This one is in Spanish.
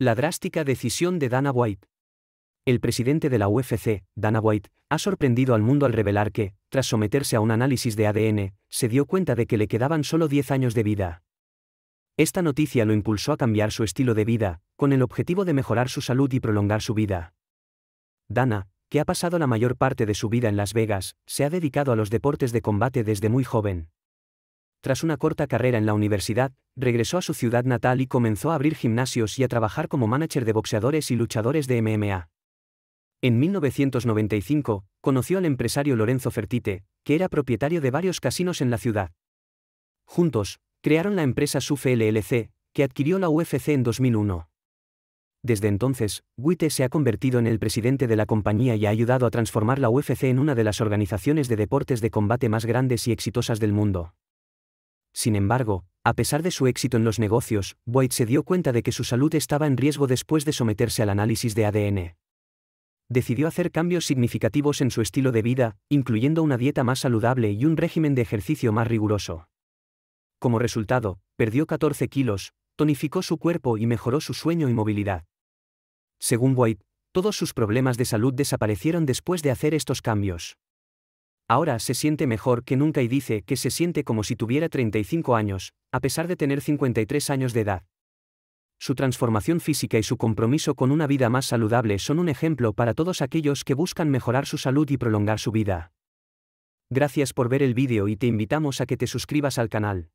La drástica decisión de Dana White. El presidente de la UFC, Dana White, ha sorprendido al mundo al revelar que, tras someterse a un análisis de ADN, se dio cuenta de que le quedaban solo 10 años de vida. Esta noticia lo impulsó a cambiar su estilo de vida, con el objetivo de mejorar su salud y prolongar su vida. Dana, que ha pasado la mayor parte de su vida en Las Vegas, se ha dedicado a los deportes de combate desde muy joven. Tras una corta carrera en la universidad, regresó a su ciudad natal y comenzó a abrir gimnasios y a trabajar como manager de boxeadores y luchadores de MMA. En 1995, conoció al empresario Lorenzo Fertite, que era propietario de varios casinos en la ciudad. Juntos, crearon la empresa Sufe LLC, que adquirió la UFC en 2001. Desde entonces, Witte se ha convertido en el presidente de la compañía y ha ayudado a transformar la UFC en una de las organizaciones de deportes de combate más grandes y exitosas del mundo. Sin embargo, a pesar de su éxito en los negocios, White se dio cuenta de que su salud estaba en riesgo después de someterse al análisis de ADN. Decidió hacer cambios significativos en su estilo de vida, incluyendo una dieta más saludable y un régimen de ejercicio más riguroso. Como resultado, perdió 14 kilos, tonificó su cuerpo y mejoró su sueño y movilidad. Según White, todos sus problemas de salud desaparecieron después de hacer estos cambios. Ahora se siente mejor que nunca y dice que se siente como si tuviera 35 años, a pesar de tener 53 años de edad. Su transformación física y su compromiso con una vida más saludable son un ejemplo para todos aquellos que buscan mejorar su salud y prolongar su vida. Gracias por ver el vídeo y te invitamos a que te suscribas al canal.